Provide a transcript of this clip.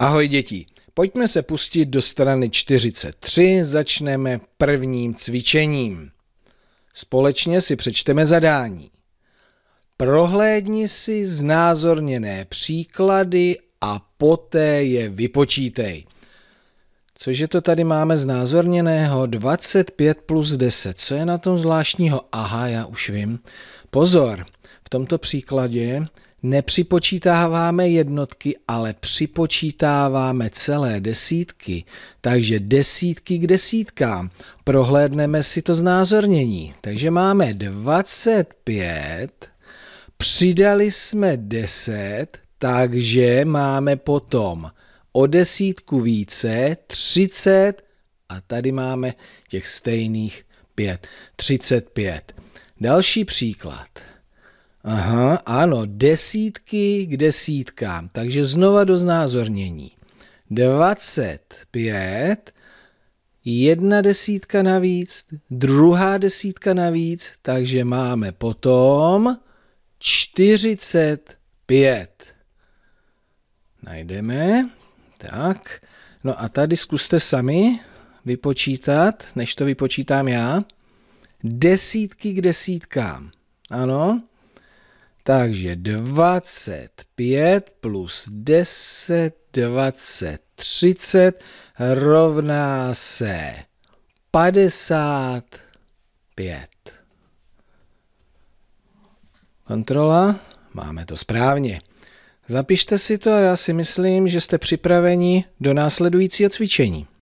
Ahoj děti, pojďme se pustit do strany 43, začneme prvním cvičením. Společně si přečteme zadání. Prohlédni si znázorněné příklady a poté je vypočítej. Cože to tady máme znázorněného? 25 plus 10. Co je na tom zvláštního? Aha, já už vím. Pozor, v tomto příkladě nepřipočítáváme jednotky, ale připočítáváme celé desítky, takže desítky k desítkám. Prohlédneme si to znázornění. Takže máme 25, přidali jsme 10, takže máme potom o desítku více 30 a tady máme těch stejných 5. 35. Další příklad. Aha, ano, desítky k desítkám. Takže znova do znázornění. 25, jedna desítka navíc, druhá desítka navíc, takže máme potom 45. Najdeme, tak, no a tady zkuste sami vypočítat, než to vypočítám já, desítky k desítkám. Ano, takže 25 plus 10, 20, 30 rovná se 55. Kontrola, máme to správně. Zapište si to a já si myslím, že jste připraveni do následujícího cvičení.